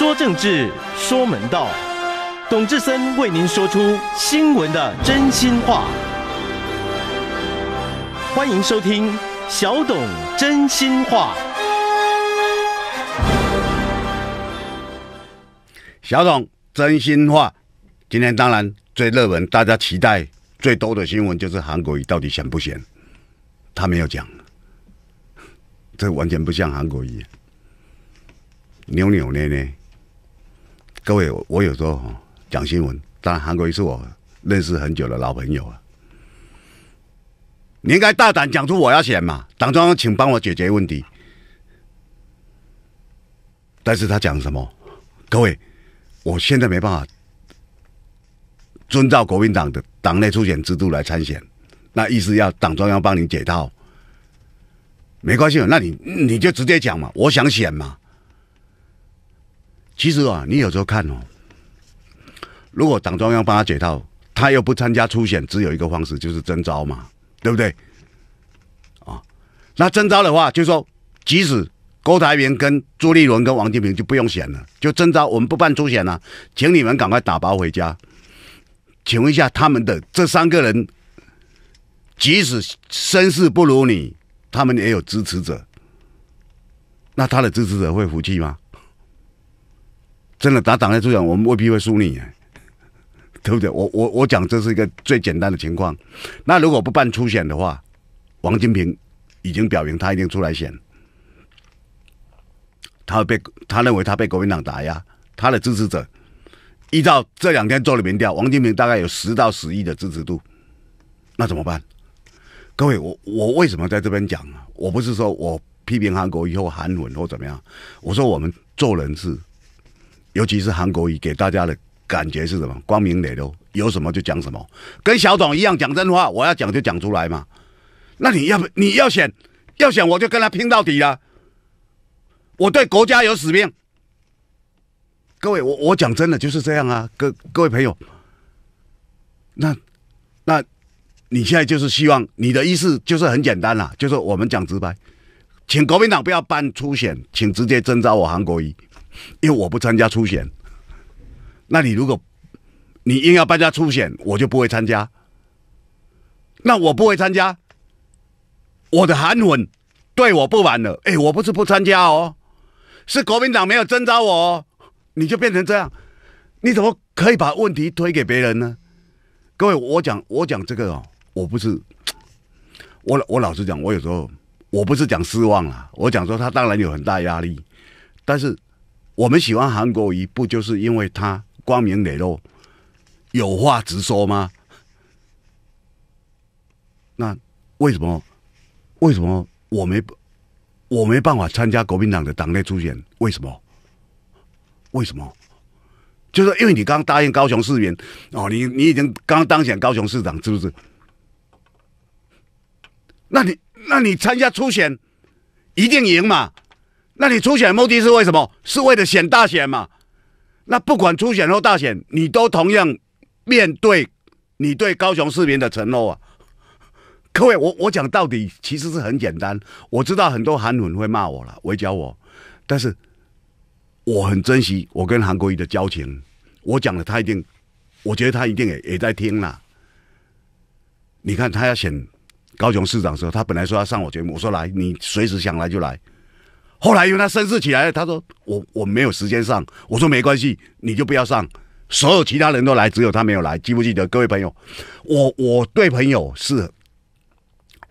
说政治，说门道，董志森为您说出新闻的真心话。欢迎收听小董真心话。小董真心话，今天当然最热门、大家期待最多的新闻就是韩国瑜到底贤不贤？他没有讲，这完全不像韩国瑜，扭扭捏捏。各位，我有时候讲新闻，但韩国瑜是我认识很久的老朋友了。你应该大胆讲出我要选嘛，党中央请帮我解决问题。但是他讲什么？各位，我现在没办法遵照国民党的党内初选制度来参选，那意思要党中央帮你解套，没关系，那你你就直接讲嘛，我想选嘛。其实啊，你有时候看哦，如果党中央帮他解套，他又不参加初选，只有一个方式就是征召嘛，对不对？啊，那征召的话，就说即使郭台铭跟朱立伦跟王金平就不用选了，就征召我们不办初选了，请你们赶快打包回家。请问一下，他们的这三个人，即使身世不如你，他们也有支持者，那他的支持者会服气吗？真的打党内出险我们未必会输你，对不对？我我我讲这是一个最简单的情况。那如果不办初选的话，王金平已经表明他一定出来选，他被他认为他被国民党打压，他的支持者依照这两天做了民调，王金平大概有十到十亿的支持度，那怎么办？各位，我我为什么在这边讲啊？我不是说我批评韩国以后韩文或怎么样，我说我们做人是。尤其是韩国瑜给大家的感觉是什么？光明磊落，有什么就讲什么，跟小董一样讲真话。我要讲就讲出来嘛。那你要不你要选，要选我就跟他拼到底了。我对国家有使命。各位，我我讲真的就是这样啊。各各位朋友，那那你现在就是希望你的意思就是很简单了，就是我们讲直白，请国民党不要办初选，请直接征召我韩国瑜。因为我不参加初选，那你如果，你硬要搬家初选，我就不会参加。那我不会参加，我的韩文对我不满了。哎，我不是不参加哦，是国民党没有征召我，你就变成这样。你怎么可以把问题推给别人呢？各位，我讲我讲这个哦，我不是，我我老实讲，我有时候我不是讲失望了，我讲说他当然有很大压力，但是。我们喜欢韩国瑜，不就是因为他光明磊落、有话直说吗？那为什么？为什么我没我没办法参加国民党的党内初选？为什么？为什么？就是因为你刚答应高雄市民哦，你你已经刚当选高雄市长，是不是？那你那你参加初选一定赢嘛？那你出选目的是为什么？是为了选大选嘛？那不管出选或大选，你都同样面对你对高雄市民的承诺啊！各位，我我讲到底其实是很简单。我知道很多韩粉会骂我了，围剿我，但是我很珍惜我跟韩国瑜的交情。我讲的他一定，我觉得他一定也也在听了。你看他要选高雄市长的时候，他本来说要上我节目，我说来，你随时想来就来。后来因为他声势起来，他说我我没有时间上。我说没关系，你就不要上。所有其他人都来，只有他没有来。记不记得，各位朋友，我我对朋友是，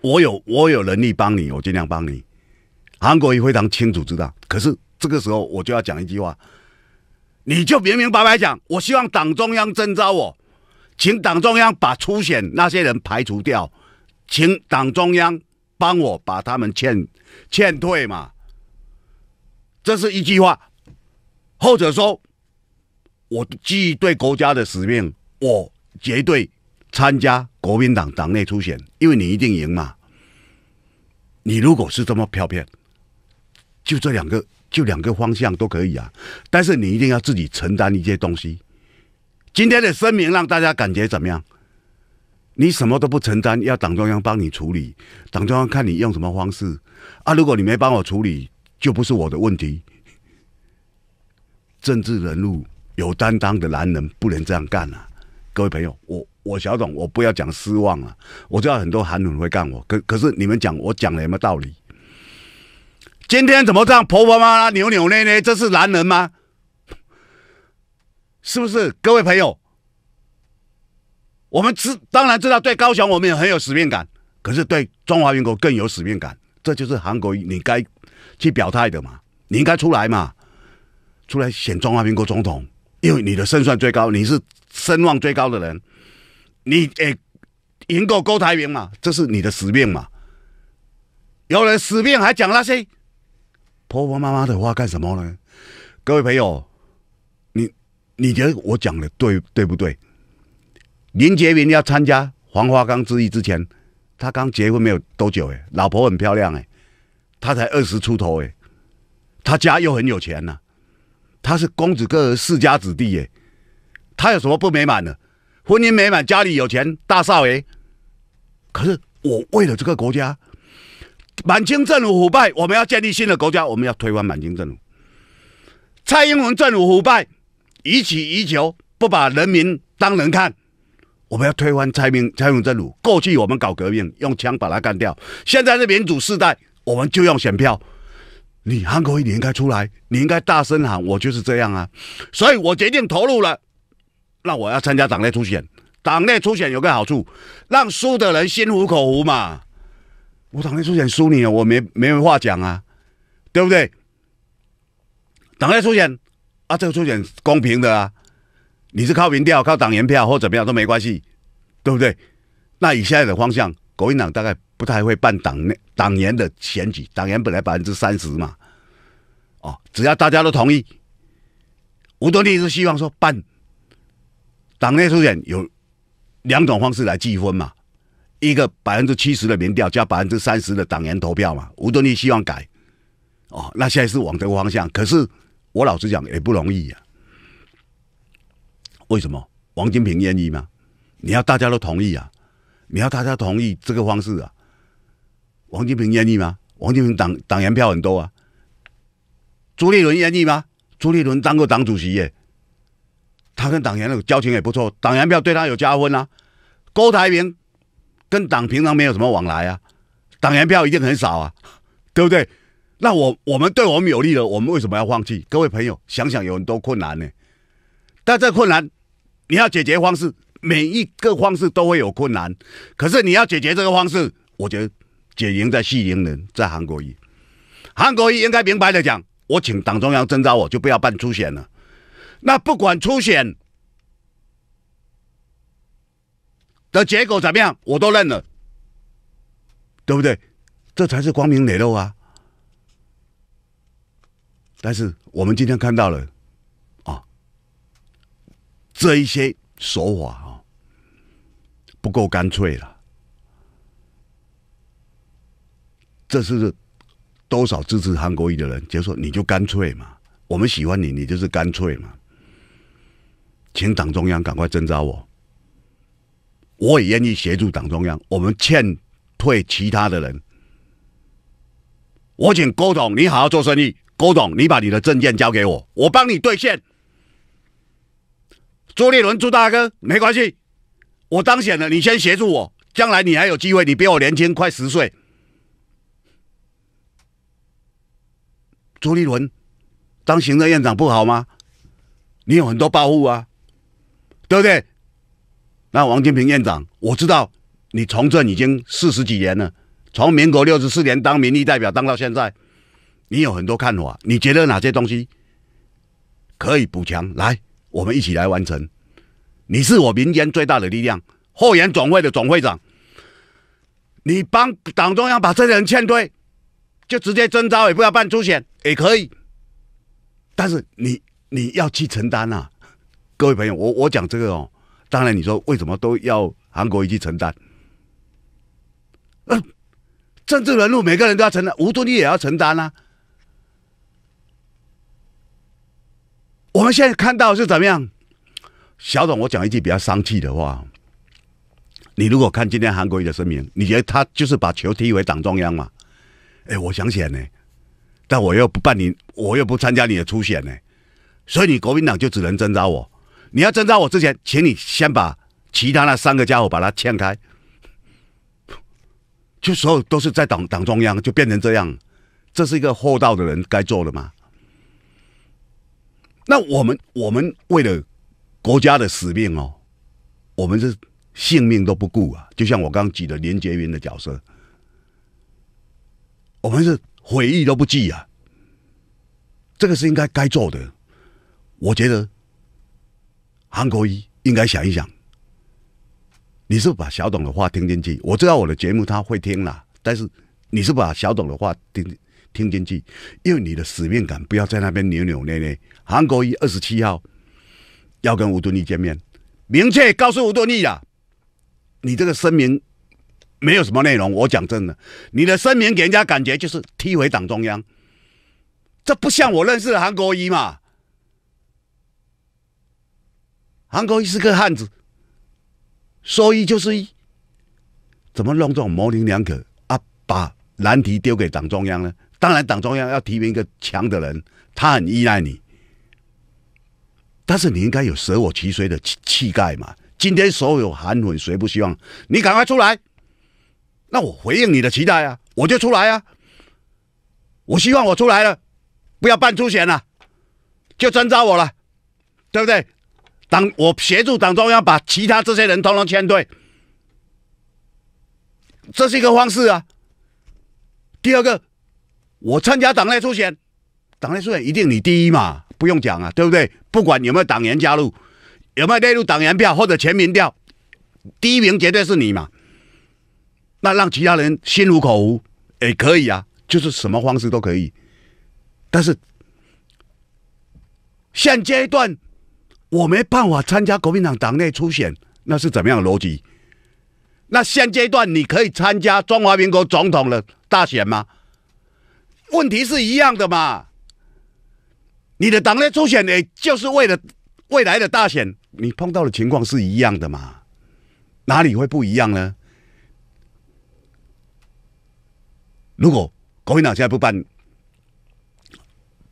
我有我有能力帮你，我尽量帮你。韩国也非常清楚知道。可是这个时候，我就要讲一句话，你就明明白白讲。我希望党中央征召我，请党中央把出险那些人排除掉，请党中央帮我把他们劝劝退嘛。这是一句话，或者说我基于对国家的使命，我绝对参加国民党党内初选，因为你一定赢嘛。你如果是这么飘骗，就这两个就两个方向都可以啊。但是你一定要自己承担一些东西。今天的声明让大家感觉怎么样？你什么都不承担，要党中央帮你处理，党中央看你用什么方式啊？如果你没帮我处理。就不是我的问题。政治人物有担当的男人不能这样干啊！各位朋友，我我小董，我不要讲失望啊，我知道很多韩粉会干我，可可是你们讲我讲了没有道理？今天怎么这样婆婆妈妈、扭扭捏捏？这是男人吗？是不是？各位朋友，我们知当然知道对高雄我们也很有使命感，可是对中华民国更有使命感。这就是韩国，你该。去表态的嘛，你应该出来嘛，出来选中华民国总统，因为你的胜算最高，你是声望最高的人，你诶，赢过郭台铭嘛，这是你的使命嘛。有人使命还讲那些婆婆妈妈的话干什么呢？各位朋友，你你觉得我讲的对对不对？林杰明要参加黄花岗之役之前，他刚结婚没有多久哎，老婆很漂亮哎。他才二十出头哎，他家又很有钱呐，他是公子哥、世家子弟哎，他有什么不美满的？婚姻美满，家里有钱，大少爷。可是我为了这个国家，满清政府腐败，我们要建立新的国家，我们要推翻满清政府。蔡英文政府腐败，以乞以求，不把人民当人看，我们要推翻蔡明、蔡英文政府。过去我们搞革命，用枪把他干掉，现在是民主时代。我们就用选票，你韩国瑜，你应该出来，你应该大声喊，我就是这样啊！所以我决定投入了。那我要参加党内初选，党内初选有个好处，让输的人心服口服嘛。我党内初选输你了，我没没话讲啊，对不对？党内初选啊，这个初选公平的啊，你是靠民调、靠党员票或怎么样都没关系，对不对？那以现在的方向。国民党大概不太会办党内党员的选举，党员本来百分之三十嘛，哦，只要大家都同意，吴敦义是希望说办党内初选，有两种方式来计分嘛，一个百分之七十的民调加百分之三十的党员投票嘛，吴敦义希望改，哦，那现在是往这个方向，可是我老实讲也不容易呀，为什么？王金平愿意吗？你要大家都同意啊。你要大家同意这个方式啊？王金平愿意吗？王金平党党员票很多啊。朱立伦愿意吗？朱立伦当过党主席耶，他跟党员的交情也不错，党员票对他有加分啊。高台铭跟党平常没有什么往来啊，党员票一定很少啊，对不对？那我我们对我们有利的，我们为什么要放弃？各位朋友，想想有很多困难呢，但这困难你要解决方式。每一个方式都会有困难，可是你要解决这个方式，我觉得解铃在系铃人，在韩国瑜。韩国瑜应该明白的讲，我请党中央征召我就不要办初选了。那不管初选的结果怎么样，我都认了，对不对？这才是光明磊落啊！但是我们今天看到了啊，这一些手法。不够干脆了，这是多少支持韩国瑜的人？就说你就干脆嘛？我们喜欢你，你就是干脆嘛？请党中央赶快征召我，我也愿意协助党中央。我们劝退其他的人，我请郭总，你好好做生意。郭总，你把你的证件交给我，我帮你兑现。朱立伦，朱大哥，没关系。我当选了，你先协助我。将来你还有机会，你比我年轻快十岁。朱立伦当行政院长不好吗？你有很多抱负啊，对不对？那王金平院长，我知道你从政已经四十几年了，从民国六十四年当民意代表当到现在，你有很多看法。你觉得哪些东西可以补强？来，我们一起来完成。你是我民间最大的力量，后援总会的总会长。你帮党中央把这些人劝退，就直接征召，也不要办初选也可以。但是你你要去承担啊，各位朋友，我我讲这个哦，当然你说为什么都要韩国一起承担？呃，政治人物每个人都要承担，吴敦义也要承担啊。我们现在看到是怎么样？小董，我讲一句比较生气的话。你如果看今天韩国瑜的声明，你觉得他就是把球踢回党中央嘛？哎，我起选呢，但我又不办你，我又不参加你的初选呢，所以你国民党就只能征召我。你要征召我之前，请你先把其他那三个家伙把他劝开。就所有都是在党党中央，就变成这样，这是一个厚道的人该做的吗？那我们，我们为了。国家的使命哦，我们是性命都不顾啊！就像我刚刚举的连杰云的角色，我们是悔意都不记啊！这个是应该该做的。我觉得韩国一应该想一想，你是把小董的话听进去？我知道我的节目他会听啦，但是你是把小董的话听听进去？因为你的使命感，不要在那边扭扭捏捏。韩国一二十七号。要跟吴敦义见面，明确告诉吴敦义呀，你这个声明没有什么内容。我讲真的，你的声明给人家感觉就是踢回党中央，这不像我认识的韩国瑜嘛。韩国瑜是个汉子，说一就是一，怎么弄这种模棱两可啊？把难题丢给党中央呢？当然，党中央要提名一个强的人，他很依赖你。但是你应该有舍我其谁的气气概嘛？今天所有含混，谁不希望你赶快出来？那我回应你的期待啊，我就出来啊！我希望我出来了，不要办出选了，就真扎我了，对不对？党，我协助党中央把其他这些人统统签对，这是一个方式啊。第二个，我参加党内出选，党内出选一定你第一嘛。不用讲啊，对不对？不管有没有党员加入，有没有列入党员票或者全民票，第一名绝对是你嘛。那让其他人心如口服也可以啊，就是什么方式都可以。但是现阶段我没办法参加国民党党内初选，那是怎么样的逻辑？那现阶段你可以参加中华民国总统的大选吗？问题是一样的嘛。你的党内初选呢，就是为了未来的大选，你碰到的情况是一样的嘛？哪里会不一样呢？如果国民党现在不办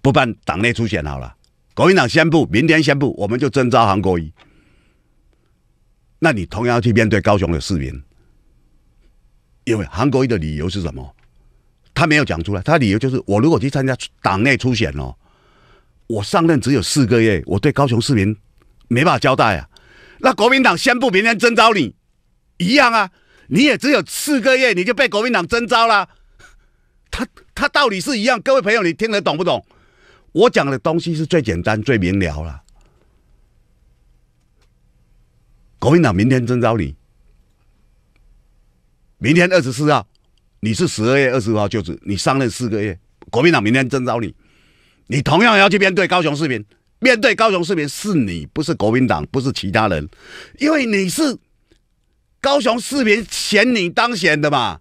不办党内初选好了，国民党宣布明天宣布，我们就征召韩国瑜。那你同样去面对高雄的市民，因为韩国瑜的理由是什么？他没有讲出来，他理由就是我如果去参加党内初选哦。我上任只有四个月，我对高雄市民没法交代啊！那国民党宣布明天征召你，一样啊！你也只有四个月，你就被国民党征召了。他他道理是一样，各位朋友，你听得懂不懂？我讲的东西是最简单、最明了了。国民党明天征召你，明天二十四号，你是十二月二十五号就职，你上任四个月，国民党明天征召你。你同样要去面对高雄市民，面对高雄市民是你，不是国民党，不是其他人，因为你是高雄市民选你当选的嘛，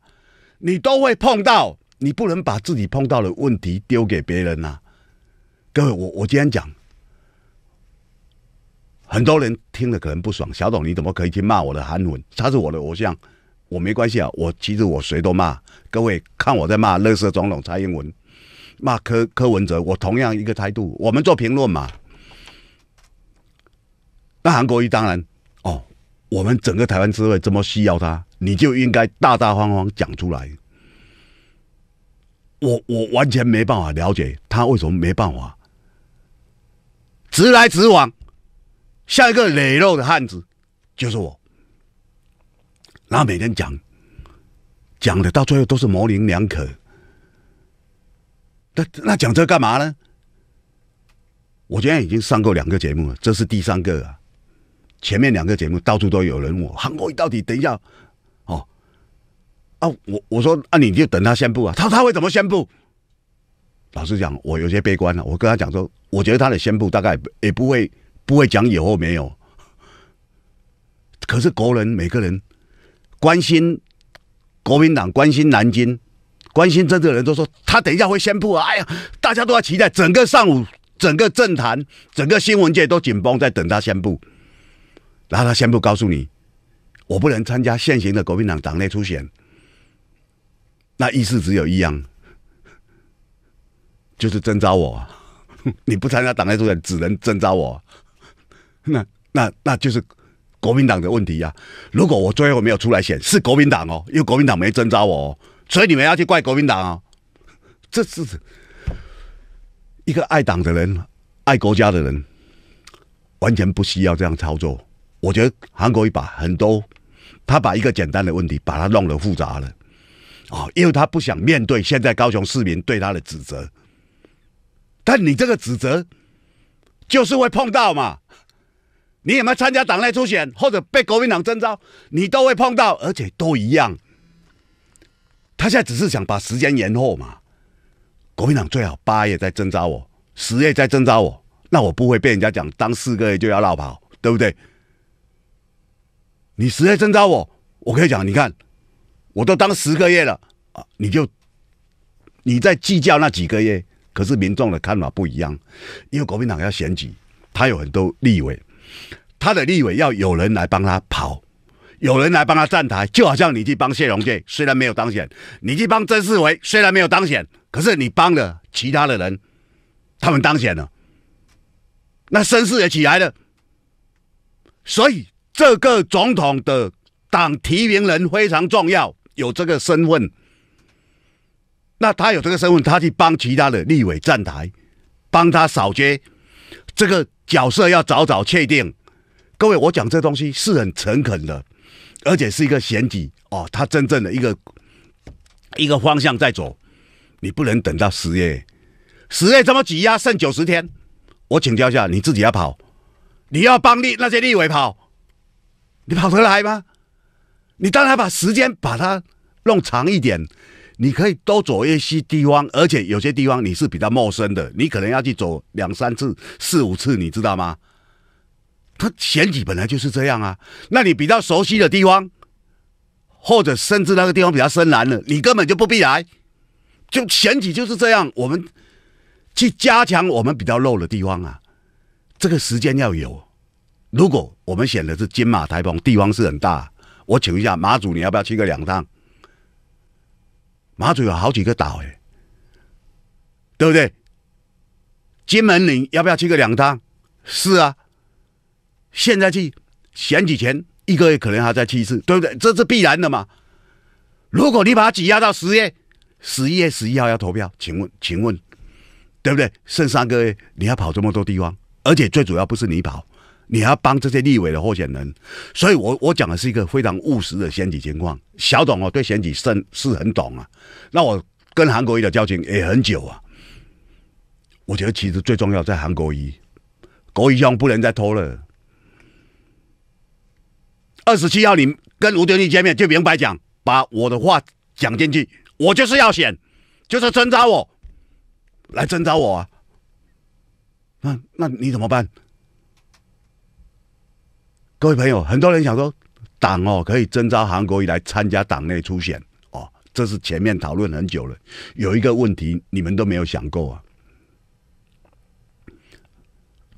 你都会碰到，你不能把自己碰到的问题丢给别人呐。各位，我我今天讲，很多人听了可能不爽，小董你怎么可以去骂我的韩文？他是我的偶像，我没关系啊，我其实我谁都骂。各位看我在骂，乐色总统蔡英文。骂柯柯文哲，我同样一个态度。我们做评论嘛，那韩国瑜当然哦，我们整个台湾社会这么需要他，你就应该大大方方讲出来。我我完全没办法了解他为什么没办法，直来直往，像一个磊落的汉子，就是我。然后每天讲讲的到最后都是模棱两可。那那讲这干嘛呢？我今天已经上过两个节目了，这是第三个啊！前面两个节目到处都有人我韩国到底等一下，哦啊我我说啊你就等他宣布啊，他他会怎么宣布？老实讲，我有些悲观了。我跟他讲说，我觉得他的宣布大概也不会不会讲有或没有。可是国人每个人关心国民党关心南京。关心政治的人都说，他等一下会宣布。啊！哎呀，大家都在期待，整个上午、整个政坛、整个新闻界都紧绷在等他宣布。然后他宣布告诉你，我不能参加现行的国民党党内初选。那意思只有一样，就是征召我。你不参加党内初选，只能征召我。那那那就是国民党的问题呀。如果我最后没有出来选，是国民党哦，因为国民党没征召我。所以你们要去怪国民党啊？这是一个爱党的人、爱国家的人，完全不需要这样操作。我觉得韩国一把很多，他把一个简单的问题把它弄得复杂了啊，因为他不想面对现在高雄市民对他的指责。但你这个指责，就是会碰到嘛？你有没有参加党内初选，或者被国民党征召，你都会碰到，而且都一样。他现在只是想把时间延后嘛？国民党最好八月再征召我，十月再征召我，那我不会被人家讲当四个月就要闹跑，对不对？你十月征召我，我可以讲，你看，我都当十个月了啊，你就你在计较那几个月，可是民众的看法不一样，因为国民党要选举，他有很多立委，他的立委要有人来帮他跑。有人来帮他站台，就好像你去帮谢荣界，虽然没有当选；你去帮曾世伟，虽然没有当选，可是你帮了其他的人，他们当选了，那声势也起来了。所以，这个总统的党提名人非常重要，有这个身份，那他有这个身份，他去帮其他的立委站台，帮他扫街，这个角色要早早确定。各位，我讲这东西是很诚恳的。而且是一个前提哦，它真正的一个一个方向在走，你不能等到十月，十月这么挤压剩九十天？我请教一下你自己要跑，你要帮立那些立委跑，你跑得来吗？你当然把时间把它弄长一点，你可以多走一些地方，而且有些地方你是比较陌生的，你可能要去走两三次、四五次，你知道吗？他选举本来就是这样啊，那你比较熟悉的地方，或者甚至那个地方比较深蓝了，你根本就不必来。就选举就是这样，我们去加强我们比较漏的地方啊。这个时间要有。如果我们选的是金马台风，地方是很大，我请一下马祖，你要不要去个两趟？马祖有好几个岛哎，对不对？金门岭要不要去个两趟？是啊。现在去选举前一个月，可能还要再去一次，对不对？这是必然的嘛。如果你把它挤压到十月、十一、月、十一号要投票，请问，请问，对不对？剩三个月你要跑这么多地方，而且最主要不是你跑，你要帮这些立委的候选人。所以我我讲的是一个非常务实的选举情况。小董哦，对选举是是很懂啊。那我跟韩国瑜的交情也很久啊。我觉得其实最重要在韩国瑜，国瑜兄不能再拖了。二十七号，你跟吴敦义见面，就明白讲，把我的话讲进去。我就是要选，就是征召我，来征召我。啊。那那你怎么办？各位朋友，很多人想说，党哦可以征召韩国瑜来参加党内初选哦，这是前面讨论很久了。有一个问题你们都没有想过啊，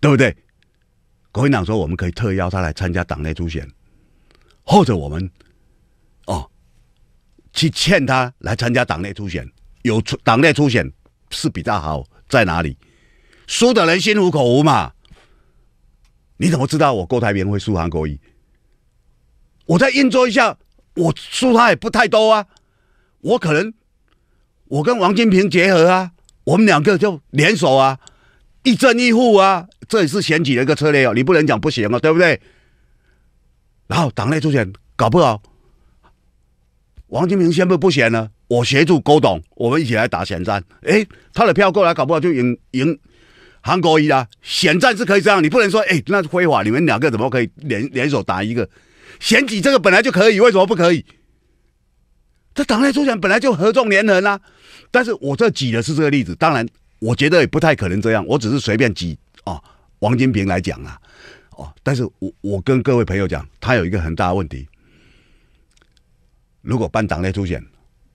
对不对？国民党说我们可以特邀他来参加党内初选。或者我们，哦，去劝他来参加党内初选，有党内初选是比较好，在哪里输的人心服口服嘛？你怎么知道我郭台铭会输韩国瑜？我再运作一下，我输他也不太多啊。我可能我跟王金平结合啊，我们两个就联手啊，一正一负啊，这也是选举的一个策略哦。你不能讲不行啊，对不对？然后党内出钱，搞不好，王金平宣布不选了，我协助郭董，我们一起来打选战。哎，他的票过来，搞不好就赢赢韩国瑜啊。选战是可以这样，你不能说哎，那辉华你们两个怎么可以联联手打一个？选举？这个本来就可以，为什么不可以？这党内出现本来就合纵连横啊。但是我这举的是这个例子，当然我觉得也不太可能这样，我只是随便举啊，王金平来讲啊。哦，但是我我跟各位朋友讲，他有一个很大的问题。如果班党内初选，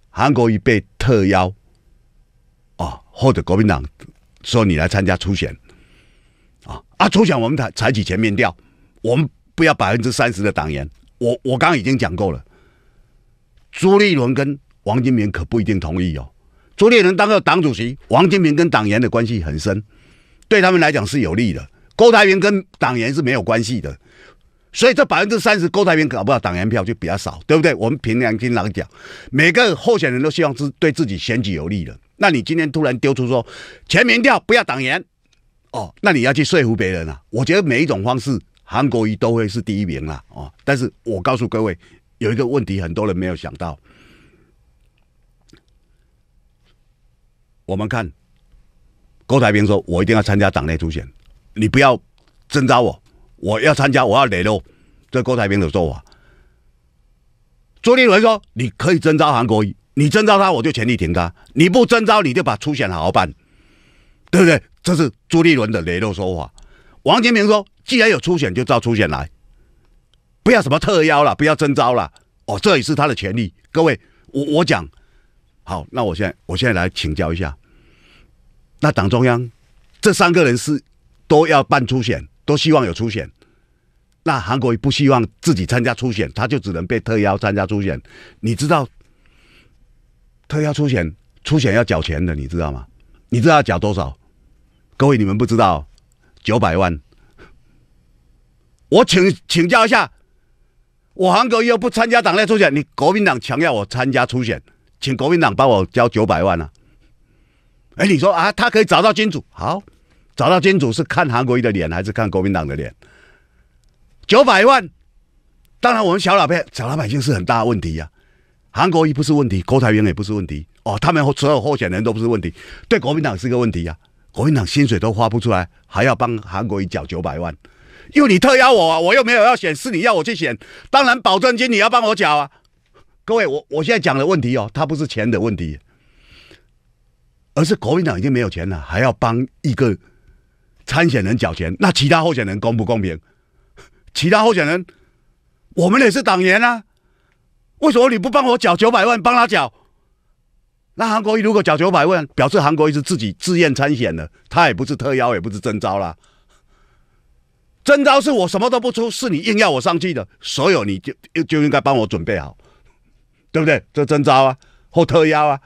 韩国瑜被特邀，啊，或者国民党说你来参加初选，啊啊，初选我们采采取全面调，我们不要百分之三十的党员。我我刚刚已经讲过了，朱立伦跟王金明可不一定同意哦。朱立伦当个党主席，王金明跟党员的关系很深，对他们来讲是有利的。高台铭跟党员是没有关系的，所以这百分之三十高台铭搞不到党员票就比较少，对不对？我们凭良心来讲，每个候选人都希望是对自己选举有利的。那你今天突然丢出说全民调不要党员，哦，那你要去说服别人啊。我觉得每一种方式，韩国瑜都会是第一名啦，哦。但是我告诉各位，有一个问题很多人没有想到，我们看高台铭说，我一定要参加党内初选。你不要征召我，我要参加，我要磊露，这郭台铭的说法。朱立伦说：“你可以征召韩国，你征召他，我就全力停他；你不征召，你就把初选好好办，对不对？”这是朱立伦的磊诺说法。王金平说：“既然有初选，就照初选来，不要什么特邀了，不要征召了。哦，这也是他的权利。各位，我我讲好，那我现在我现在来请教一下，那党中央这三个人是？”都要办初选，都希望有初选。那韩国不希望自己参加初选，他就只能被特邀参加初选。你知道特邀初选，初选要缴钱的，你知道吗？你知道要缴多少？各位你们不知道，九百万。我请请教一下，我韩国又不参加党内初选，你国民党强要我参加初选，请国民党帮我交九百万呢？哎，你说啊，他可以找到金主好。找到金主是看韩国瑜的脸还是看国民党的脸？九百万，当然我们小老百小老百姓是很大的问题呀。韩国瑜不是问题，国台铭也不是问题哦，他们所有候选人都不是问题，对国民党是个问题呀。国民党薪水都发不出来，还要帮韩国瑜缴九百万，因为你特邀我，啊，我又没有要选，是你要我去选，当然保证金你要帮我缴啊。各位，我我现在讲的问题哦，它不是钱的问题，而是国民党已经没有钱了，还要帮一个。参选人缴钱，那其他候选人公不公平？其他候选人，我们也是党员啊，为什么你不帮我缴九百万，帮他缴？那韩国瑜如果缴九百万，表示韩国瑜是自己自愿参选的，他也不是特邀，也不是征招啦。征招是我什么都不出，是你硬要我上去的，所有你就就应该帮我准备好，对不对？这征招啊，或特邀啊。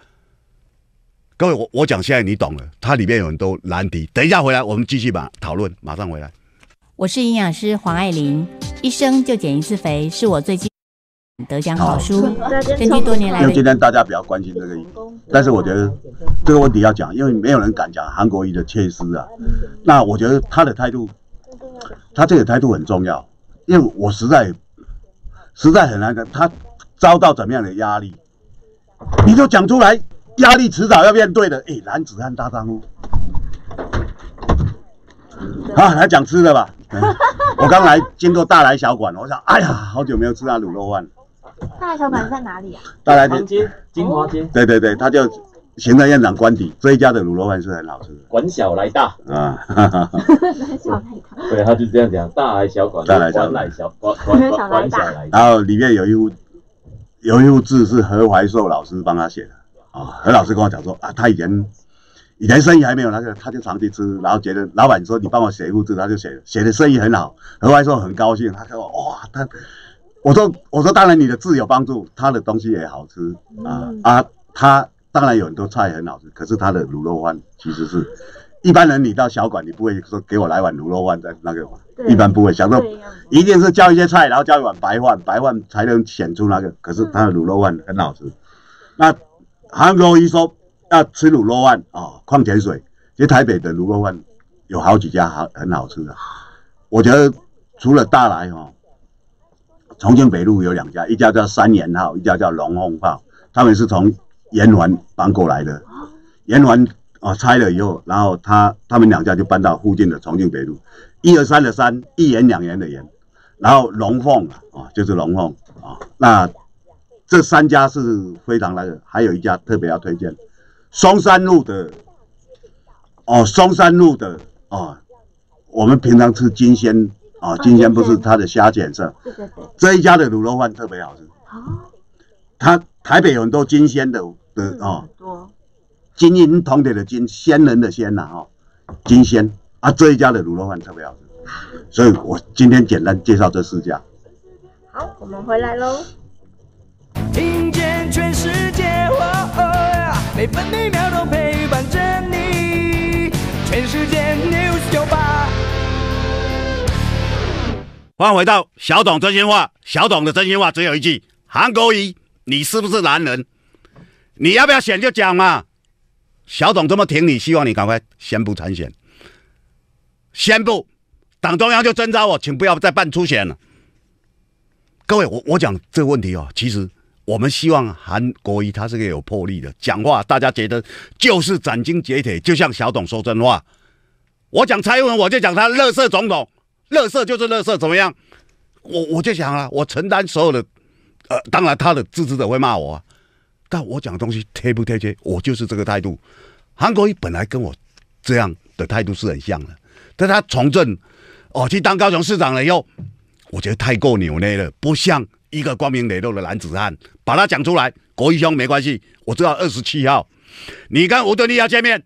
各位，我我讲现在你懂了，它里面有很多难题。等一下回来，我们继续把讨论。马上回来。我是营养师黄爱玲，一生就减一次肥，是我最近得奖好书。根据多年来，因为今天大家比较关心这个，但是我觉得这个问题要讲，因为没有人敢讲韩国瑜的缺失啊。那我觉得他的态度，他这个态度很重要，因为我实在实在很难跟他遭到怎么样的压力，你就讲出来。压力迟早要面对的，哎，男子汉大丈夫。啊，来讲吃的吧。我刚来经过大来小馆，我想，哎呀，好久没有吃那卤肉饭。大来小馆在哪里啊？大来街。金华街。对对对，他叫请了院长官邸，这一家的卤肉饭是很好吃的。管小来大啊。哈哈哈。馆对，他就这样讲，大来小馆，大来小馆，管小来大。然后里面有一幅有一幅字是何怀寿老师帮他写的。何老师跟我讲说啊，他以前以前生意还没有那个，他就长期吃，然后觉得老板说你帮我写一字，他就写写的生意很好。何外说很高兴，他我哇他，我说我说当然你的字有帮助，他的东西也好吃啊啊，他当然有很多菜很好吃，可是他的卤肉饭其实是一般人你到小馆你不会说给我来碗卤肉饭在那个一般不会，想说一定是叫一些菜然后叫一碗白饭，白饭才能显出那个。可是他的卤肉饭很好吃，那。韩国一说要吃卤肉饭啊，矿泉水。其实台北的卤肉饭有好几家好很好吃的，我觉得除了大来哦，重庆北路有两家，一家叫三元号，一家叫龙凤号。他们是从延环搬过来的，延环啊拆了以后，然后他他们两家就搬到附近的重庆北路。一二三的三，一元两元的元，然后龙凤啊，就是龙凤啊，那。这三家是非常那个，还有一家特别要推荐，嵩山路的哦，嵩山路的哦我们平常吃金鲜啊，金鲜不是它的虾剪色，这一家的卤肉饭特别好吃它台北有很多金鲜的的哦，多金银铜铁的金，仙人的仙呐哈，金鲜啊，这一家的卤肉饭特别好吃，所以我今天简单介绍这四家。好，我们回来喽。听见全世界，每分每秒都陪伴着你。全世界 news 酒吧。换回到小董真心话，小董的真心话只有一句：韩国瑜，你是不是男人？你要不要选就讲嘛。小董这么挺你，希望你赶快宣布参选。宣布，党中央就征召我，请不要再办初选了。各位，我我讲这个问题哦，其实。我们希望韩国瑜，他是个有魄力的讲话，大家觉得就是斩钉截铁，就像小董说真话。我讲蔡英文，我就讲他乐色总统，乐色就是乐色，怎么样？我我就想啊，我承担所有的。呃，当然他的支持者会骂我，啊，但我讲东西贴不贴切，我就是这个态度。韩国瑜本来跟我这样的态度是很像的，但他从政哦，去当高雄市长了以后，我觉得太过扭捏了，不像。一个光明磊落的男子汉，把它讲出来。国义兄没关系，我知道二十七号，你跟吴敦义要见面，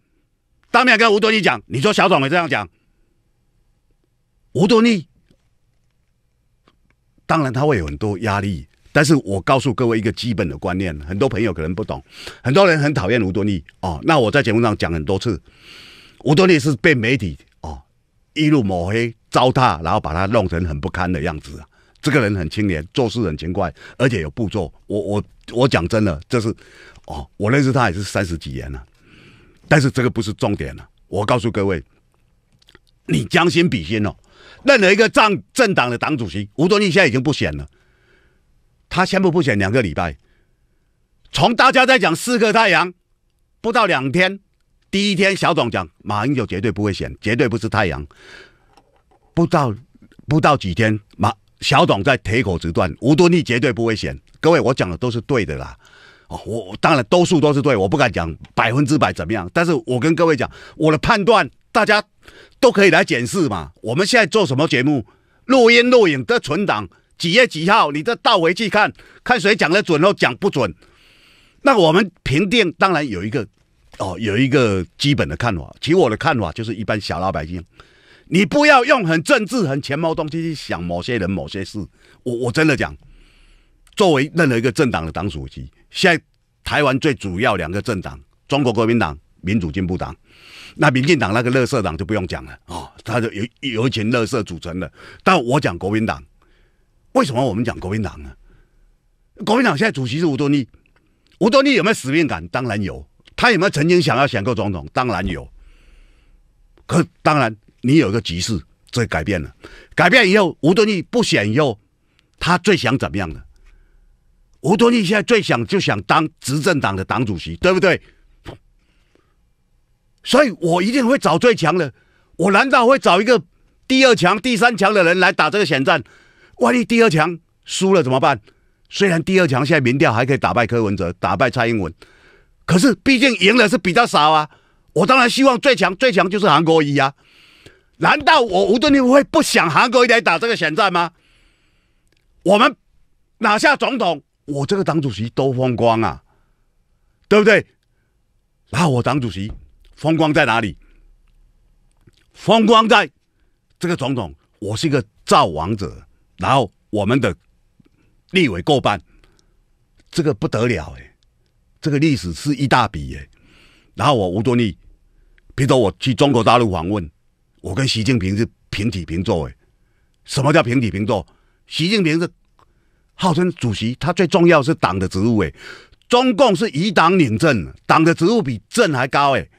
当面跟吴敦义讲，你说小爽会这样讲。吴敦义，当然他会有很多压力，但是我告诉各位一个基本的观念，很多朋友可能不懂，很多人很讨厌吴敦义哦。那我在节目上讲很多次，吴敦义是被媒体哦一路抹黑、糟蹋，然后把他弄成很不堪的样子啊。这个人很清廉，做事很勤快，而且有步骤。我我我讲真的，这是哦，我认识他也是三十几年了。但是这个不是重点了。我告诉各位，你将心比心哦，任何一个政政党的党主席，吴敦义现在已经不选了，他宣布不选两个礼拜。从大家在讲四个太阳，不到两天，第一天小总讲马英九绝对不会选，绝对不是太阳。不到不到几天马。小董在铁口直断，吴敦义绝对不会选。各位，我讲的都是对的啦。哦，我当然多数都是对，我不敢讲百分之百怎么样。但是我跟各位讲，我的判断，大家都可以来检视嘛。我们现在做什么节目，录音录影的存档，几月几号，你再倒回去看看谁讲的准，然后讲不准，那我们评定当然有一个哦，有一个基本的看法。其实我的看法就是一般小老百姓。你不要用很政治、很前谋东西去想某些人、某些事。我我真的讲，作为任何一个政党的党主席，现在台湾最主要两个政党：中国国民党、民主进步党。那民进党那个乐色党就不用讲了哦，他就有有一群乐色组成的。但我讲国民党，为什么我们讲国民党呢？国民党现在主席是吴敦义，吴敦义有没有使命感？当然有。他有没有曾经想要选过总统？当然有。可当然。你有一个局势，这改变了，改变以后，吴敦义不选，又他最想怎么样的？吴敦义现在最想就想当执政党的党主席，对不对？所以我一定会找最强的，我难道会找一个第二强、第三强的人来打这个选战？万一第二强输了怎么办？虽然第二强现在民调还可以打败柯文哲、打败蔡英文，可是毕竟赢的是比较少啊。我当然希望最强，最强就是韩国瑜啊。难道我吴敦义会不想韩国来打这个选战吗？我们拿下总统，我这个党主席都风光啊，对不对？然后我党主席风光在哪里？风光在这个总统，我是一个造王者。然后我们的立委过半，这个不得了哎，这个历史是一大笔哎。然后我吴敦义，比如说我去中国大陆访问。我跟习近平是平起平坐诶，什么叫平起平坐？习近平是号称主席，他最重要是党的职务诶，中共是以党领政，党的职务比政还高诶，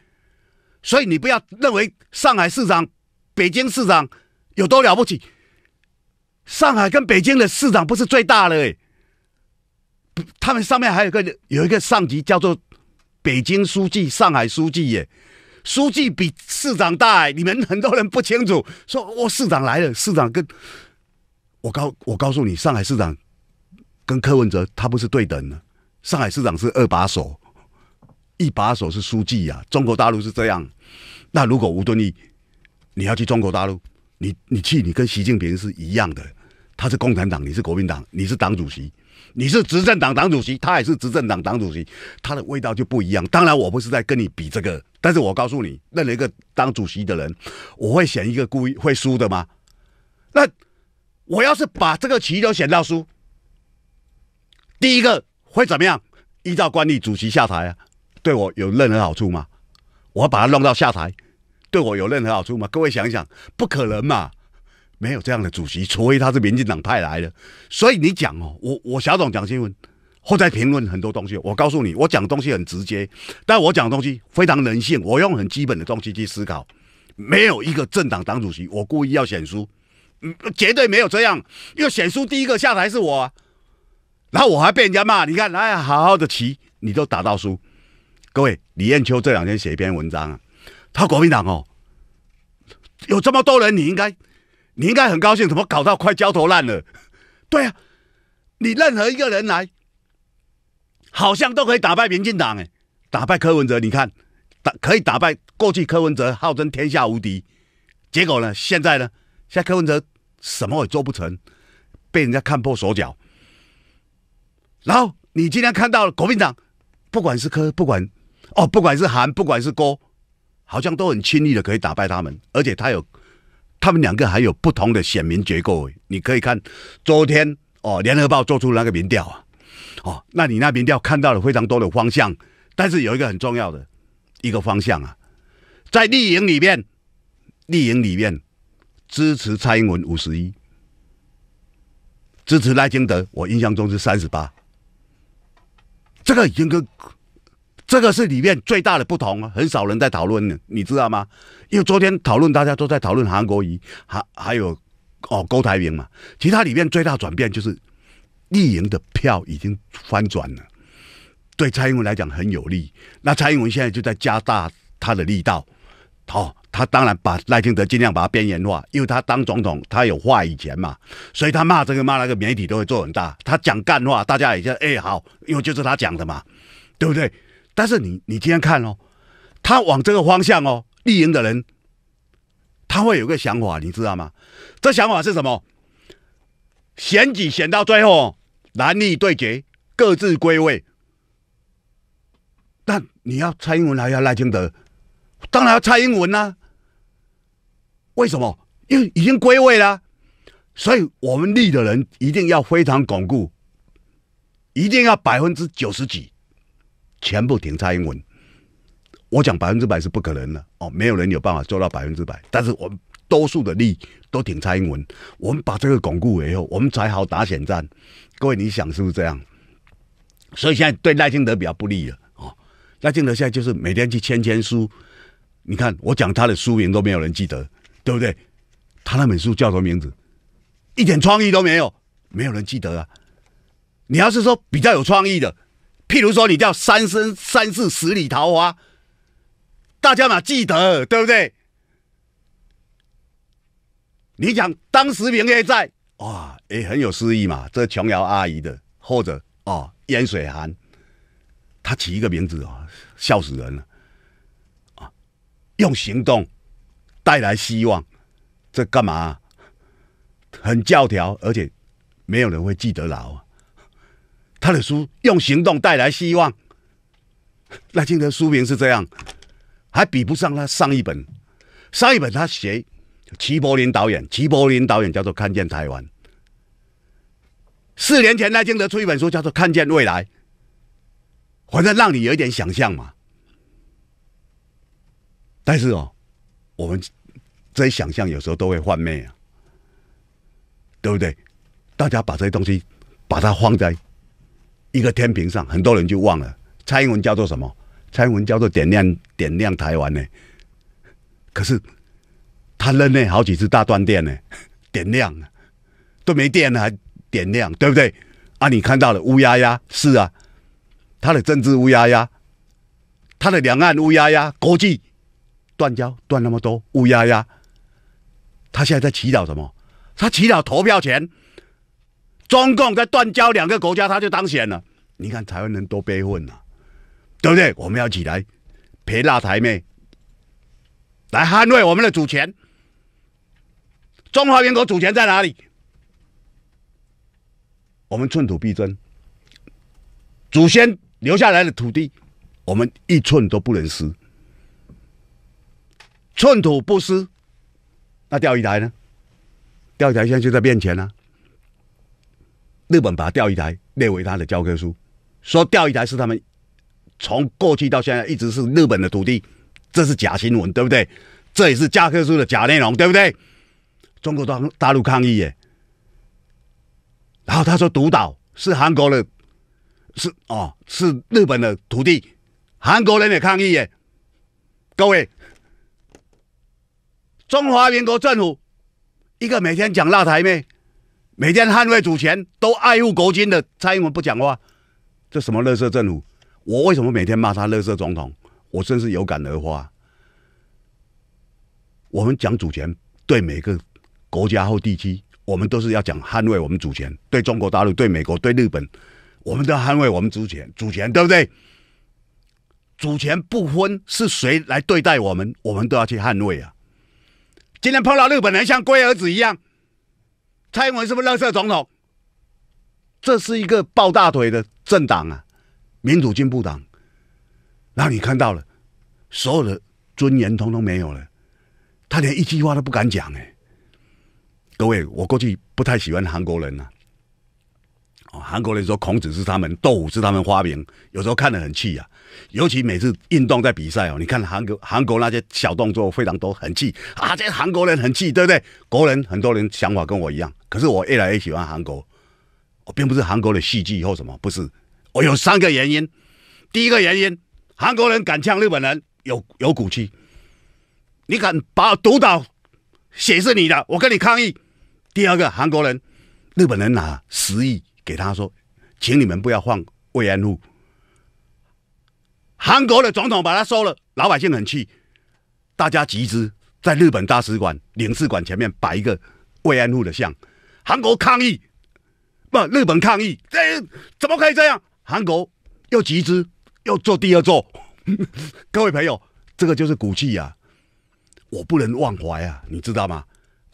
所以你不要认为上海市长、北京市长有多了不起，上海跟北京的市长不是最大的诶，他们上面还有个有一个上级叫做北京书记、上海书记也。书记比市长大，你们很多人不清楚。说我市长来了，市长跟，我告我告诉你，上海市长跟柯文哲他不是对等的。上海市长是二把手，一把手是书记呀。中国大陆是这样。那如果吴敦义，你要去中国大陆，你你去，你跟习近平是一样的。他是共产党，你是国民党，你是党主席，你是执政党党主席，他也是执政党党主席，他的味道就不一样。当然，我不是在跟你比这个。但是我告诉你，任何一个当主席的人，我会选一个故意会输的吗？那我要是把这个棋都选到输，第一个会怎么样？依照惯例，主席下台啊，对我有任何好处吗？我把他弄到下台，对我有任何好处吗？各位想想，不可能嘛，没有这样的主席，除非他是民进党派来的。所以你讲哦，我我小董讲新闻。或在评论很多东西，我告诉你，我讲东西很直接，但我讲东西非常人性，我用很基本的东西去思考，没有一个政党党主席，我故意要选输，绝对没有这样，因为选输第一个下台是我，然后我还被人家骂，你看，哎，好好的棋，你都打到输，各位，李彦秋这两天写一篇文章啊，他国民党哦，有这么多人，你应该，你应该很高兴，怎么搞到快焦头烂额？对啊，你任何一个人来。好像都可以打败民进党哎，打败柯文哲，你看，打可以打败过去柯文哲号称天下无敌，结果呢，现在呢，现在柯文哲什么也做不成，被人家看破手脚。然后你今天看到了，国民党，不管是柯，不管哦，不管是韩，不管是郭，好像都很轻易的可以打败他们，而且他有，他们两个还有不同的选民结构哎，你可以看昨天哦，《联合报》做出那个民调啊。哦，那你那边要看到了非常多的方向，但是有一个很重要的一个方向啊，在丽营里面，丽营里面支持蔡英文五十一，支持赖清德，我印象中是三十八，这个已经跟这个是里面最大的不同啊，很少人在讨论，你知道吗？因为昨天讨论大家都在讨论韩国瑜，还还有哦高台明嘛，其他里面最大转变就是。立营的票已经翻转了，对蔡英文来讲很有利。那蔡英文现在就在加大他的力道，好，他当然把赖清德尽量把他边缘化，因为他当总统，他有话语权嘛，所以他骂这个骂那个，媒体都会做很大。他讲干话，大家也就哎好，因为就是他讲的嘛，对不对？但是你你今天看哦，他往这个方向哦，立营的人，他会有个想法，你知道吗？这想法是什么？选举选到最后。难易对决，各自归位。但你要蔡英文还要赖清德，当然要蔡英文啊。为什么？因已经归位了，所以我们立的人一定要非常巩固，一定要百分之九十几全部挺蔡英文。我讲百分之百是不可能的哦，没有人有办法做到百分之百。但是我们多数的力都挺蔡英文，我们把这个巩固以后，我们才好打选战。各位，你想是不是这样？所以现在对赖清德比较不利了哦。赖清德现在就是每天去签签书，你看我讲他的书名都没有人记得，对不对？他那本书叫什么名字？一点创意都没有，没有人记得啊！你要是说比较有创意的，譬如说你叫《三生三世十里桃花》，大家嘛记得，对不对？你讲当时明月在哇，也很有诗意嘛，这琼瑶阿姨的，或者哦，烟水寒，他起一个名字啊，笑死人了啊！用行动带来希望，这干嘛？很教条，而且没有人会记得牢。他的书《用行动带来希望》，那清德书名是这样，还比不上他上一本，上一本他写齐柏林导演，齐柏林导演叫做《看见台湾》。四年前，赖清德出一本书，叫做《看见未来》，反正让你有一点想象嘛。但是哦，我们这些想象有时候都会幻灭啊，对不对？大家把这些东西把它放在一个天平上，很多人就忘了。蔡英文叫做什么？蔡英文叫做点亮点亮台湾呢？可是他扔了好几次大断电呢，点亮都没电了。点亮对不对啊？你看到了乌鸦鸦，是啊，他的政治乌鸦鸦，他的两岸乌鸦鸦，国际断交断那么多乌鸦鸦，他现在在祈祷什么？他祈祷投票前，中共在断交两个国家，他就当选了。你看台湾人多悲愤呐，对不对？我们要起来陪那台妹，来捍卫我们的主权。中华民国主权在哪里？我们寸土必争，祖先留下来的土地，我们一寸都不能失。寸土不失，那钓鱼台呢？钓鱼台现在就在面前啊。日本把钓鱼台列为他的教科书，说钓鱼台是他们从过去到现在一直是日本的土地，这是假新闻，对不对？这也是教科书的假内容，对不对？中国大陆大陆抗议耶。然后他说独岛是韩国的，是哦，是日本的土地，韩国人也抗议耶。各位，中华民国政府一个每天讲辣台妹，每天捍卫主权、都爱护国军的蔡英文不讲话，这什么乐色政府？我为什么每天骂他乐色总统？我真是有感而发。我们讲主权，对每个国家或地区。我们都是要讲捍卫我们主权，对中国大陆、对美国、对日本，我们都要捍卫我们主权，主权对不对？主权不分是谁来对待我们，我们都要去捍卫啊！今天碰到日本人像龟儿子一样，蔡英文是不是垃圾总统？这是一个抱大腿的政党啊，民主进步党。那你看到了，所有的尊严通通没有了，他连一句话都不敢讲哎。各位，我过去不太喜欢韩国人呐。哦，韩国人说孔子是他们，斗武是他们发明，有时候看得很气啊。尤其每次运动在比赛哦，你看韩国韩国那些小动作非常多，很气啊！这韩国人很气，对不对？国人很多人想法跟我一样，可是我越来越喜欢韩国。我并不是韩国的戏剧或什么，不是。我有三个原因。第一个原因，韩国人敢呛日本人，有有骨气。你敢把我毒倒，血是你的，我跟你抗议。第二个韩国人，日本人拿十亿给他说，请你们不要放慰安妇。韩国的总统把他收了，老百姓很气，大家集资在日本大使馆、领事馆前面摆一个慰安妇的像，韩国抗议，不，日本抗议，这怎么可以这样？韩国又集资又做第二座。各位朋友，这个就是骨气呀，我不能忘怀啊，你知道吗？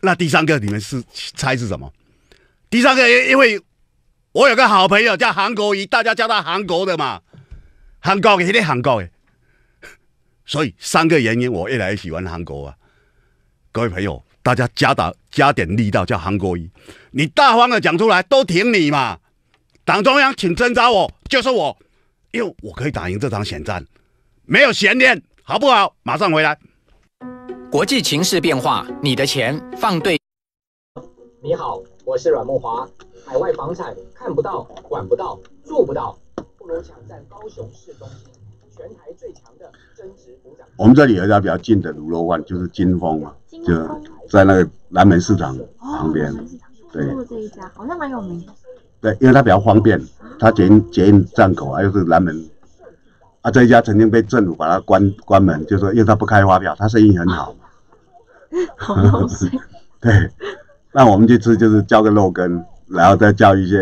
那第三个你们是猜是什么？第三个因因为，我有个好朋友叫韩国瑜，大家叫他韩国的嘛，韩国的一定韩国的，所以三个原因我越来越喜欢韩国啊。各位朋友，大家加大加点力道叫韩国瑜，你大方的讲出来都挺你嘛。党中央请征召我，就是我，因为我可以打赢这场险战，没有悬念，好不好？马上回来。国际形势变化，你的钱放对。你好，我是阮梦华。海外房产看不到、管不到、做不到。不如抢占高雄市中心全台最强的增值股我们这里有一家比较近的卤肉饭，就是金峰嘛，就在那个南门市场旁边。对，这一家好像蛮有名。对，因为它比较方便，它捷捷运站口，还有是南门。这这家曾经被政府把它关关门，就说因为他不开发票，他生意很好。好东西，对。那我们去吃，就是浇个肉羹，然后再浇一些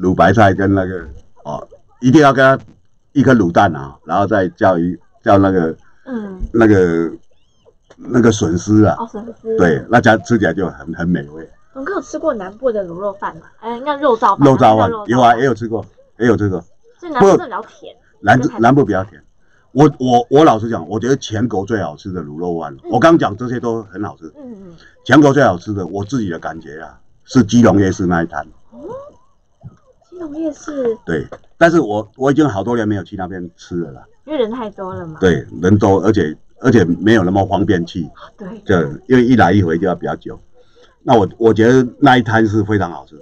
卤白菜跟那个哦，一定要跟他一颗卤蛋啊，然后再浇一叫那个嗯那个那个笋丝啊，哦笋丝，对，那家吃起来就很很美味。哥有吃过南部的卤肉饭吗？哎，那肉燥饭，肉燥饭有啊，也有吃过，也有这个，部这比较甜。南子南部比较甜，我我我老实讲，我觉得全国最好吃的卤肉饭，我刚讲这些都很好吃。嗯嗯，全国最好吃的，我自己的感觉啊，是基隆夜市那一摊。哦，基隆夜市。对，但是我我已经好多年没有去那边吃了啦，因为人太多了嘛。对，人多，而且而且没有那么方便去。对，就因为一来一回就要比较久。那我我觉得那一摊是非常好吃。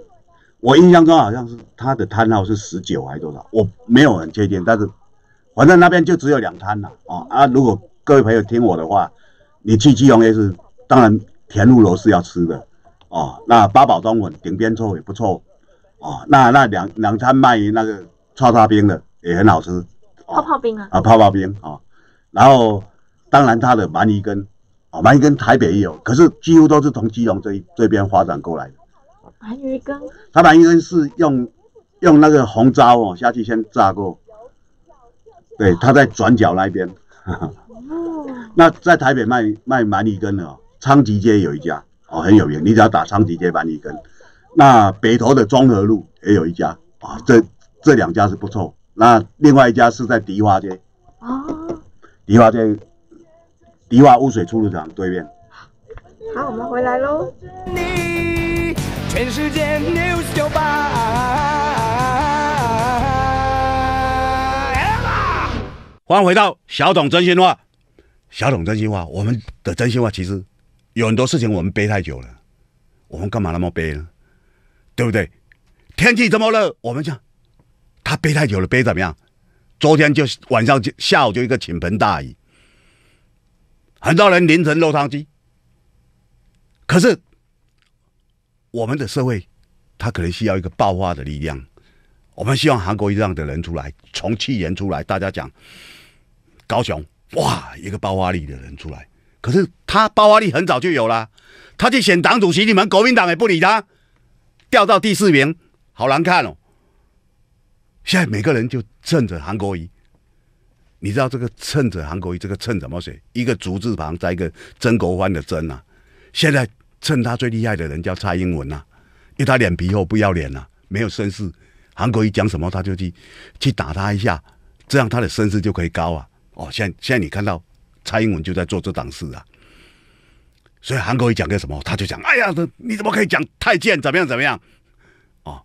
我印象中好像是他的摊号是十九还是多少，我没有很确定，但是反正那边就只有两摊了啊啊！如果各位朋友听我的话，你去基隆也是，当然田螺楼是要吃的哦。那八宝庄稳顶边臭也不错哦。那那两两摊卖那个叉叉冰的也很好吃，泡泡冰啊啊泡泡冰啊，然后当然他的鳗鱼羹啊鳗鱼羹台北也有，可是几乎都是从基隆这这边发展过来的。鳗鱼根，他鳗鱼羹是用用那个红糟哦，下去先炸过。对，他在转角那边。哦。那在台北卖卖鳗鱼羹的哦，昌吉街有一家哦，很有名。你只要打昌吉街鳗鱼羹。那北投的中和路也有一家啊，这这两家是不错。那另外一家是在迪花街。哦。迪华街，迪花污水处理厂对面。好，我们回来喽。全世界 news 酒吧，欢迎回到小董真心话。小董真心话，我们的真心话其实有很多事情我们背太久了。我们干嘛那么背呢？对不对？天气这么热，我们讲他背太久了，背怎么样？昨天就晚上就下午就一个倾盆大雨，很多人凌晨落汤鸡。可是。我们的社会，他可能需要一个爆发的力量。我们希望韩国一样的人出来，从弃权出来，大家讲高雄，哇，一个爆发力的人出来。可是他爆发力很早就有了，他去选党主席，你们国民党也不理他，掉到第四名，好难看哦。现在每个人就趁着韩国瑜，你知道这个趁着韩国瑜，这个趁怎么写？一个竹字旁加一个曾国藩的曾啊，现在。趁他最厉害的人叫蔡英文呐，因为他脸皮厚不要脸呐，没有绅士。韩国一讲什么他就去，去打他一下，这样他的绅士就可以高啊。哦，现现在你看到蔡英文就在做这档事啊，所以韩国一讲个什么，他就讲，哎呀，你怎么可以讲太监怎么样怎么样？哦，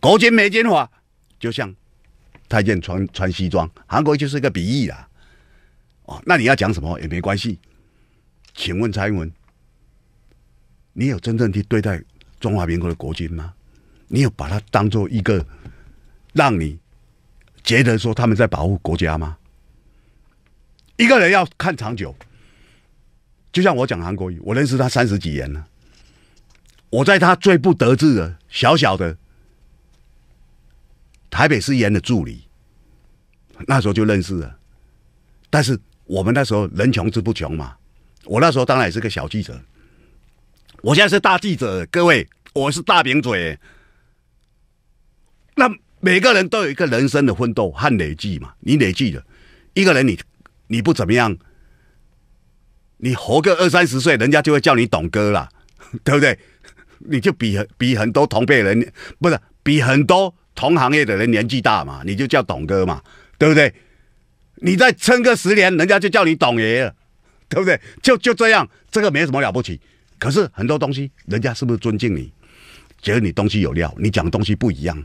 国军没军法，就像太监穿穿西装，韩国就是一个比喻啊。哦，那你要讲什么也没关系，请问蔡英文？你有真正去对待中华民国的国军吗？你有把他当做一个让你觉得说他们在保护国家吗？一个人要看长久，就像我讲韩国语，我认识他三十几年了，我在他最不得志的小小的台北市员的助理，那时候就认识了。但是我们那时候人穷志不穷嘛，我那时候当然也是个小记者。我现在是大记者，各位，我是大扁嘴。那每个人都有一个人生的奋斗和累积嘛，你累积的一个人，你你不怎么样，你活个二三十岁，人家就会叫你董哥了，对不对？你就比比很多同辈人，不是比很多同行业的人年纪大嘛，你就叫董哥嘛，对不对？你再撑个十年，人家就叫你董爷了，对不对？就就这样，这个没什么了不起。可是很多东西，人家是不是尊敬你？觉得你东西有料，你讲东西不一样。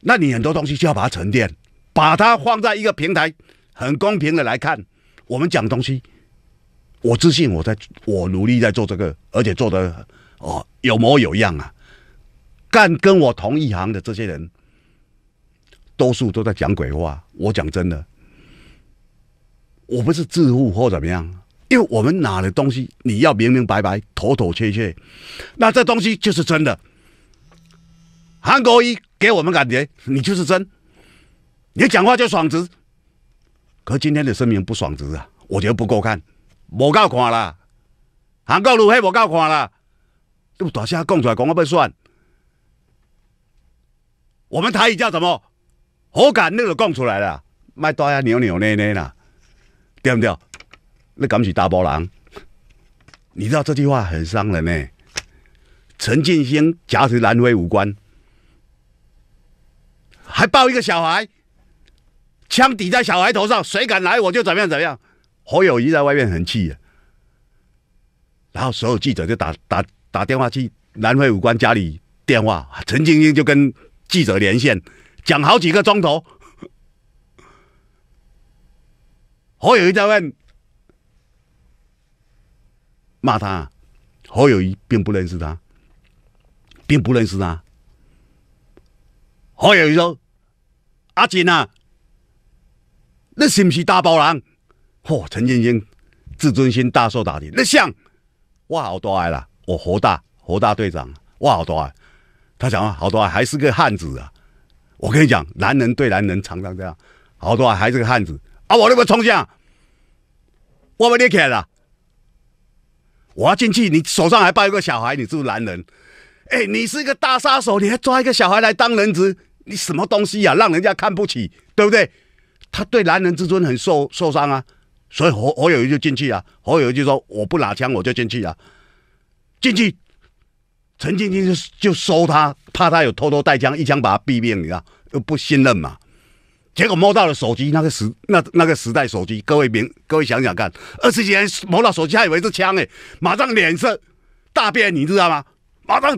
那你很多东西就要把它沉淀，把它放在一个平台，很公平的来看。我们讲东西，我自信我在，我努力在做这个，而且做的哦有模有样啊。干跟我同一行的这些人，多数都在讲鬼话，我讲真的，我不是自负或怎么样。因为我们拿的东西你要明明白白、妥妥切切，那这东西就是真的。韩国一给我们感觉，你就是真，你讲话就爽直。可今天的声明不爽直啊，我觉得不够看，不够看啦。韩国露黑不够看啦，都大声讲出来，讲我要算。我们台语叫什么？好感，那个讲出来了，卖大呀扭扭捏捏啦，对不对？那敢是大包囊？你知道这句话很伤人呢。陈建兴夹持南非武官，还抱一个小孩，枪抵在小孩头上，谁敢来我就怎么样怎么样。侯友谊在外面很气，啊，然后所有记者就打打打电话去南非武官家里电话，陈建兴就跟记者连线讲好几个钟头。侯友谊在问。骂他，侯友谊并不认识他，并不认识他。侯友谊说：“阿锦啊，你是不是大包狼？”嚯，陈晶晶自尊心大受打击。你想，我好多爱了，我侯大侯大队长，我好多爱。他讲好多爱还是个汉子啊！我跟你讲，男人对男人常常这样，好多爱还是个汉子。啊，我那个冲向，我把你开了。我要进去，你手上还抱一个小孩，你是不是男人？哎，你是一个大杀手，你还抓一个小孩来当人质，你什么东西呀？让人家看不起，对不对？他对男人之尊很受受伤啊，所以侯侯友谊就进去啊，侯友谊就说我不拿枪我就进去啊，进去，陈庆金就就收他，怕他有偷偷带枪，一枪把他毙命，你知道，又不信任嘛。结果摸到了手机，那个时那那个时代手机，各位明，各位想想看，二十几年摸到手机还以为是枪哎，马上脸色大变，你知道吗？马上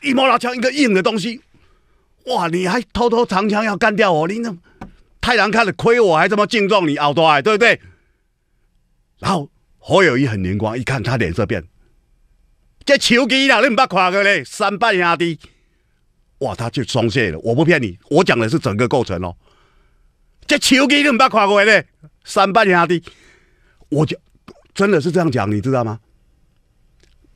一摸到枪，一个硬的东西，哇，你还偷偷藏枪要干掉我，你那太难看了，亏我还这么敬重你，好大，对不对？然后何友谊很灵光，一看他脸色变，这手机啦，你唔捌看过咧，三半压低，哇，他就松懈了，我不骗你，我讲的是整个构成哦。这手机都唔捌看过咧，三八雅迪，我就真的是这样讲，你知道吗？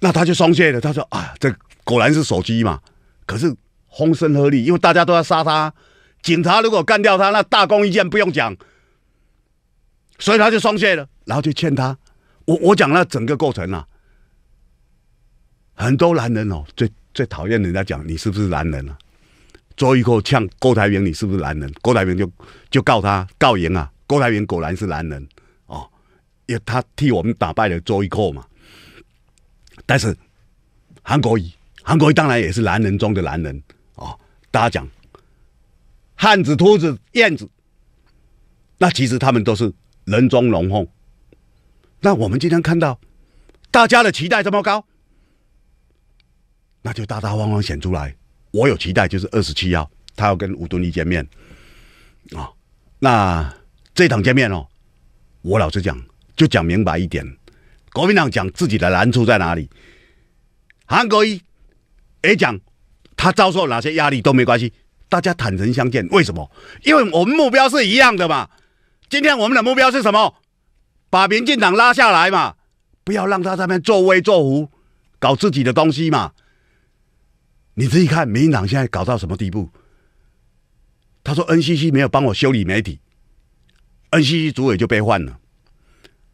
那他就松懈了。他说：“啊，这果然是手机嘛。”可是，风声鹤唳，因为大家都在杀他。警察如果干掉他，那大功一件，不用讲。所以他就松懈了，然后就欠他。我我讲那整个过程啊，很多男人哦，最最讨厌人家讲你是不是男人了。周玉蔻呛郭台铭，你是不是男人？郭台铭就就告他告赢啊！郭台铭果然是男人哦，也他替我们打败了周玉蔻嘛。但是韩国瑜，韩国瑜当然也是男人中的男人啊！大家讲汉子、秃子、燕子，那其实他们都是人中龙凤。那我们今天看到大家的期待这么高，那就大大方方显出来。我有期待，就是二十七号他要跟吴敦义见面，啊，那这场见面哦，我老实讲，就讲明白一点，国民党讲自己的难处在哪里，韩国瑜也讲他遭受哪些压力都没关系，大家坦诚相见，为什么？因为我们目标是一样的嘛。今天我们的目标是什么？把民进党拉下来嘛，不要让他在那边作威作福，搞自己的东西嘛。你自己看，民进党现在搞到什么地步？他说，NCC 没有帮我修理媒体，NCC 主委就被换了。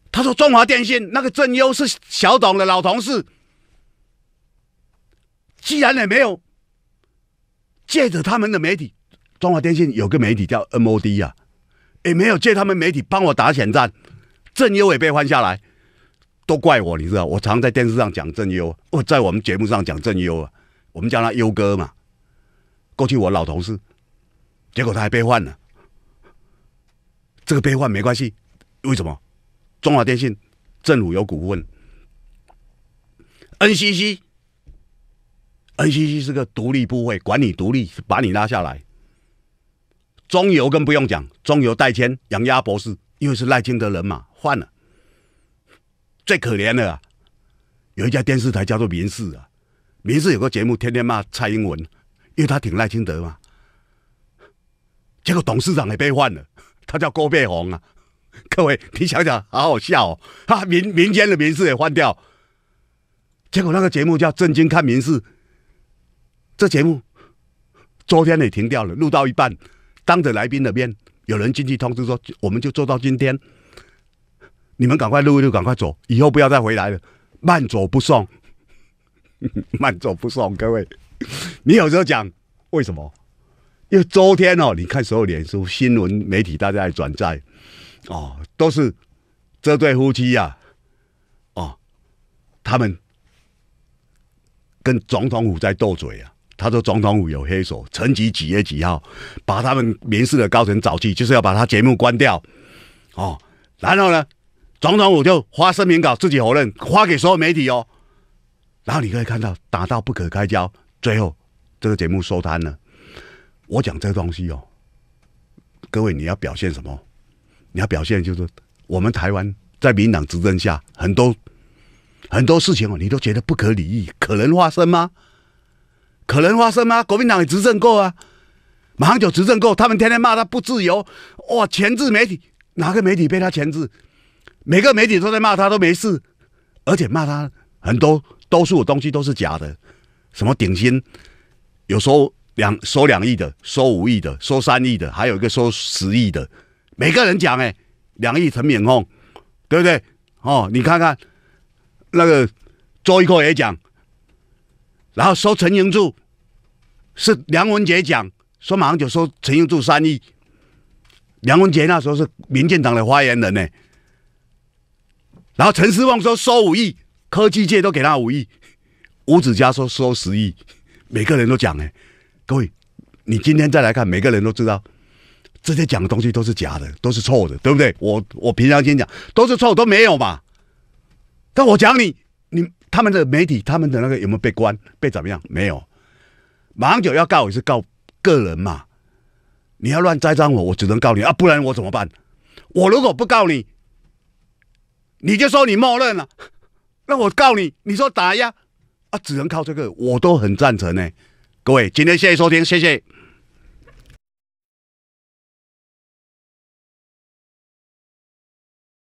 他说，中华电信那个郑优是小董的老同事，既然也没有借着他们的媒体，中华电信有个媒体叫 MOD 啊，也没有借他们媒体帮我打潜战，郑优也被换下来，都怪我，你知道？我常在电视上讲郑优，我在我们节目上讲郑优啊。我们叫他优哥嘛，过去我老同事，结果他还被换了。这个被换没关系，为什么？中华电信政府有股份，NCC，NCC 是个独立部会，管你独立，把你拉下来。中油更不用讲，中油代签杨鸭博士，因为是赖清德人嘛，换了。最可怜的，啊，有一家电视台叫做民视啊。民视有个节目，天天骂蔡英文，因为他挺赖清德嘛。结果董事长也被换了，他叫郭佩鸿啊。各位，你想想，好好笑哦！哈，民民间的民视也换掉。结果那个节目叫《正惊看民视》，这节目昨天也停掉了，录到一半，当着来宾的面，有人进去通知说，我们就做到今天，你们赶快录一录，赶快走，以后不要再回来了，慢走不送。慢走不送，各位。你有时候讲为什么？因为昨天哦，你看所有脸书新闻媒体大家在转载哦，都是这对夫妻呀，哦，他们跟总统府在斗嘴啊。他说总统府有黑手，陈吉几月几号把他们民事的高层找去，就是要把他节目关掉哦。然后呢，总统府就发声明稿自己否认，发给所有媒体哦。然后你可以看到打到不可开交，最后这个节目收摊了。我讲这东西哦，各位你要表现什么？你要表现就是我们台湾在民党执政下，很多很多事情哦，你都觉得不可理喻，可能发生吗？可能发生吗？国民党执政过啊，马上就执政过，他们天天骂他不自由，哇，钳制媒体，哪个媒体被他钳制？每个媒体都在骂他都没事，而且骂他很多。多数东西都是假的，什么顶薪有收两收两亿的，收五亿的，收三亿的，还有一个收十亿的。每个人讲哎，两亿陈敏欧，对不对？哦，你看看那个周毅克也讲，然后收陈英柱是梁文杰讲，说马上就收陈英柱三亿。梁文杰那时候是民进党的发言人呢，然后陈思旺说收五亿。科技界都给他五亿，吴子嘉说收十亿，每个人都讲哎，各位，你今天再来看，每个人都知道这些讲的东西都是假的，都是错的，对不对？我我平常先讲都是错，都没有嘛。但我讲你，你他们的媒体，他们的那个有没有被关被怎么样？没有。马上就要告我是告个人嘛？你要乱栽赃我，我只能告你啊，不然我怎么办？我如果不告你，你就说你默认了。那我告你，你说打压啊，只能靠这个，我都很赞成呢。各位，今天谢谢收听，谢谢。